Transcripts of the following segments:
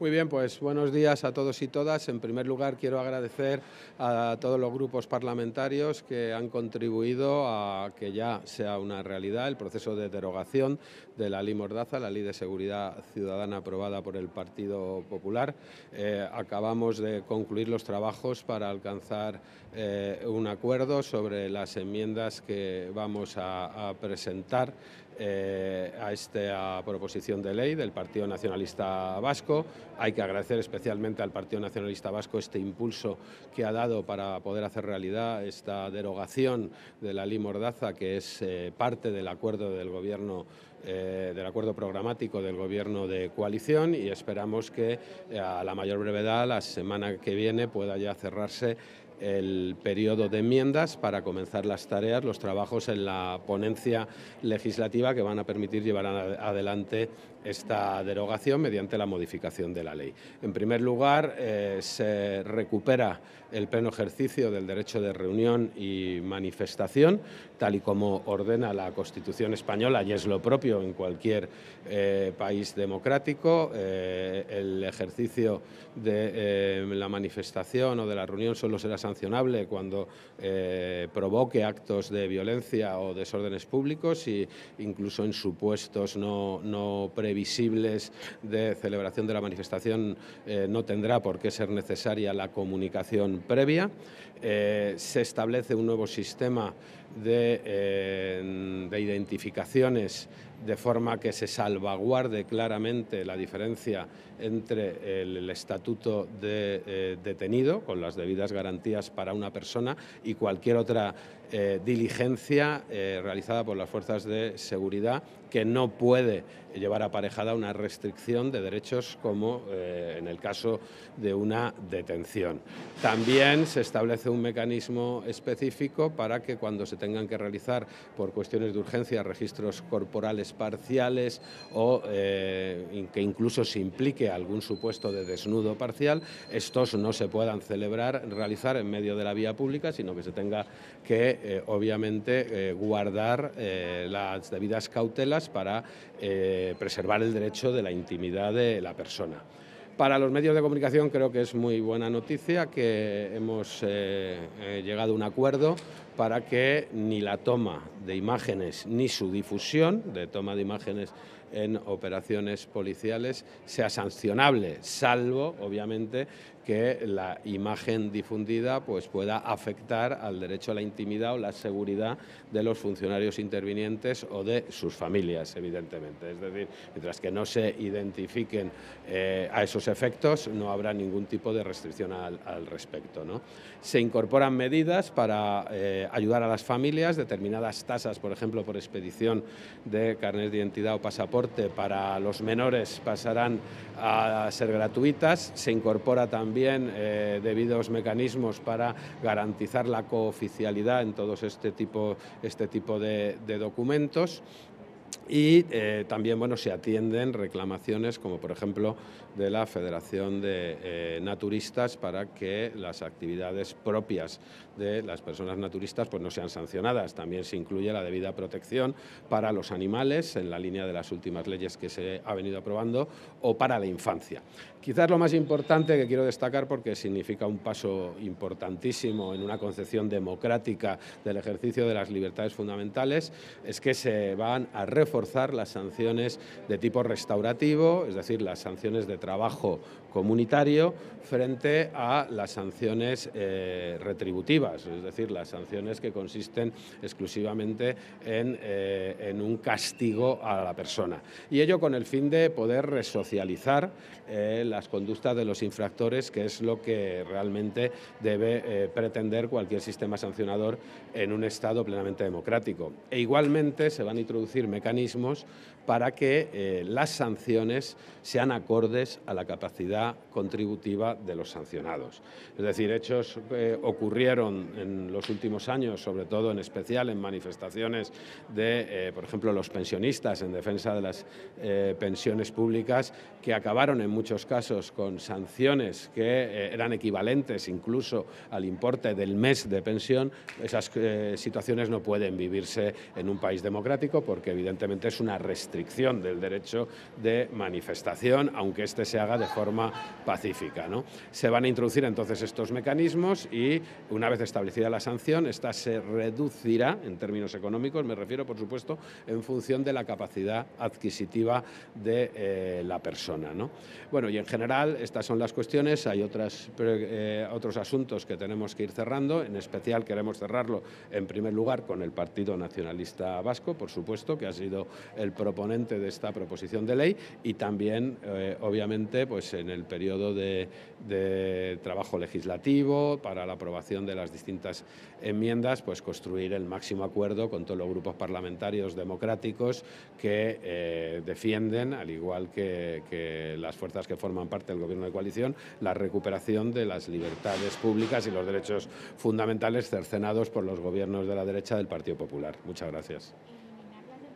Muy bien, pues buenos días a todos y todas. En primer lugar, quiero agradecer a todos los grupos parlamentarios que han contribuido a que ya sea una realidad el proceso de derogación de la ley Mordaza, la ley de seguridad ciudadana aprobada por el Partido Popular. Eh, acabamos de concluir los trabajos para alcanzar eh, un acuerdo sobre las enmiendas que vamos a presentar eh, a esta proposición de ley del Partido Nacionalista Vasco. Hay que agradecer especialmente al Partido Nacionalista Vasco este impulso que ha dado para poder hacer realidad esta derogación de la ley Mordaza, que es eh, parte del acuerdo del Gobierno eh, del acuerdo programático del gobierno de coalición y esperamos que a la mayor brevedad la semana que viene pueda ya cerrarse el periodo de enmiendas para comenzar las tareas, los trabajos en la ponencia legislativa que van a permitir llevar adelante esta derogación mediante la modificación de la ley. En primer lugar, eh, se recupera el pleno ejercicio del derecho de reunión y manifestación, tal y como ordena la Constitución española, y es lo propio en cualquier eh, país democrático. Eh, el ejercicio de la manifestación o de la reunión solo será sancionado cuando eh, provoque actos de violencia o desórdenes públicos e incluso en supuestos no, previsibles de celebración de la manifestación eh, no tendrá por qué ser necesaria la comunicación previa. Eh, se establece un nuevo sistema eh, de, identificaciones de forma que se salvaguarde claramente la diferencia entre el, estatuto de eh, detenido, con las debidas garantías para una persona, y cualquier otra diligencia realizada por las fuerzas de seguridad que no puede llevar aparejada una restricción de derechos como eh, en el caso de una detención. También se establece un mecanismo específico para que cuando se tengan que realizar por cuestiones de urgencia registros corporales parciales o eh, que incluso se implique algún supuesto de desnudo parcial, estos no se puedan celebrar, realizar en medio de la vía pública, sino que se tenga que eh, obviamente guardar las debidas cautelas para eh, preservar el derecho de la intimidad de la persona. Para los medios de comunicación creo que es muy buena noticia que hemos eh, eh, llegado a un acuerdo para que ni la toma de imágenes ni su difusión de toma de imágenes en operaciones policiales sea sancionable, salvo, obviamente, que la imagen difundida pues, pueda afectar al derecho a la intimidad o la seguridad de los funcionarios intervinientes o de sus familias, evidentemente. Es decir, mientras que no se identifiquen eh, a esos efectos, no habrá ningún tipo de restricción al, respecto. ¿no? Se incorporan medidas para eh, ayudar a las familias, determinadas tasas, por ejemplo, por expedición de carnet de identidad o pasaporte, para los menores pasarán a ser gratuitas. Se incorpora también eh, debidos mecanismos para garantizar la cooficialidad en todos este tipo, este tipo de documentos y eh, también bueno, se atienden reclamaciones como por ejemplo de la Federación de eh, Naturistas para que las actividades propias de las personas naturistas pues, no sean sancionadas. También se incluye la debida protección para los animales en la línea de las últimas leyes que se ha venido aprobando o para la infancia. Quizás lo más importante que quiero destacar porque significa un paso importantísimo en una concepción democrática del ejercicio de las libertades fundamentales es que se van a forzar las sanciones de tipo restaurativo, es decir, las sanciones de trabajo comunitario frente a las sanciones eh, retributivas, es decir, las sanciones que consisten exclusivamente eh, en, un castigo a la persona. Y ello con el fin de poder resocializar eh, las conductas de los infractores, que es lo que realmente debe pretender cualquier sistema sancionador en un Estado plenamente democrático. E igualmente se van a introducir mecanismos mecanismos para que eh, las sanciones sean acordes a la capacidad contributiva de los sancionados. Es decir, hechos eh, ocurrieron en los últimos años, sobre todo en especial en manifestaciones de, eh, por ejemplo, los pensionistas en defensa de las pensiones públicas, que acabaron en muchos casos con sanciones que eran equivalentes incluso al importe del mes de pensión. Esas situaciones no pueden vivirse en un país democrático porque evidentemente evidentemente es una restricción del derecho de manifestación, aunque éste se haga de forma pacífica. ¿no? Se van a introducir entonces estos mecanismos y una vez establecida la sanción, esta se reducirá en términos económicos, me refiero por supuesto en función de la capacidad adquisitiva de eh, la persona. Bueno, y en general estas son las cuestiones, hay otras, eh, otros asuntos que tenemos que ir cerrando, en especial queremos cerrarlo en primer lugar con el Partido Nacionalista Vasco, por supuesto, que ha sido sido el proponente de esta proposición de ley y también, eh, obviamente, pues en el periodo de, trabajo legislativo para la aprobación de las distintas enmiendas, pues construir el máximo acuerdo con todos los grupos parlamentarios democráticos que eh, defienden, al igual que las fuerzas que forman parte del gobierno de coalición, la recuperación de las libertades públicas y los derechos fundamentales cercenados por los gobiernos de la derecha del Partido Popular. Muchas gracias.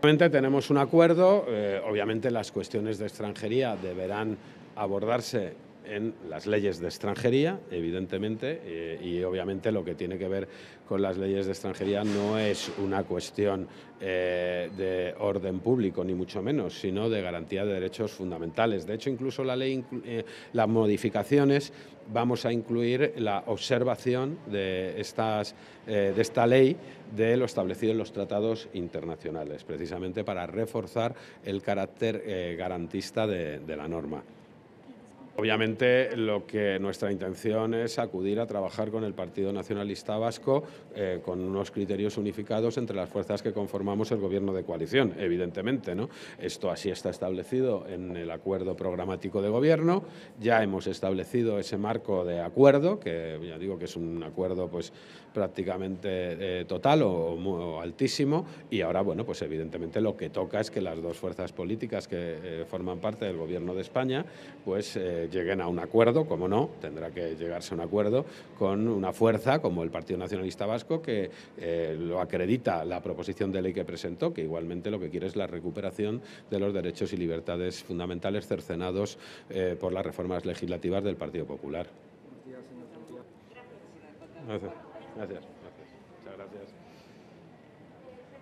Obviamente tenemos un acuerdo, eh, obviamente las cuestiones de extranjería deberán abordarse en las leyes de extranjería, evidentemente, eh, y obviamente lo que tiene que ver con las leyes de extranjería no es una cuestión eh, de orden público, ni mucho menos, sino de garantía de derechos fundamentales. De hecho, incluso la ley, eh, las modificaciones, vamos a incluir la observación de, estas, de esta ley de lo establecido en los tratados internacionales, precisamente para reforzar el carácter garantista de la norma. Obviamente lo que nuestra intención es acudir a trabajar con el Partido Nacionalista Vasco eh, con unos criterios unificados entre las fuerzas que conformamos el gobierno de coalición, evidentemente. ¿no? Esto así está establecido en el acuerdo programático de gobierno, ya hemos establecido ese marco de acuerdo, que ya digo que es un acuerdo pues, prácticamente eh, total o, altísimo, y ahora, bueno, pues evidentemente lo que toca es que las dos fuerzas políticas que eh, forman parte del gobierno de España, pues lleguen a un acuerdo, como no, tendrá que llegarse a un acuerdo con una fuerza como el Partido Nacionalista Vasco que eh, lo acredita la proposición de ley que presentó, que igualmente lo que quiere es la recuperación de los derechos y libertades fundamentales cercenados eh, por las reformas legislativas del Partido Popular. Gracias.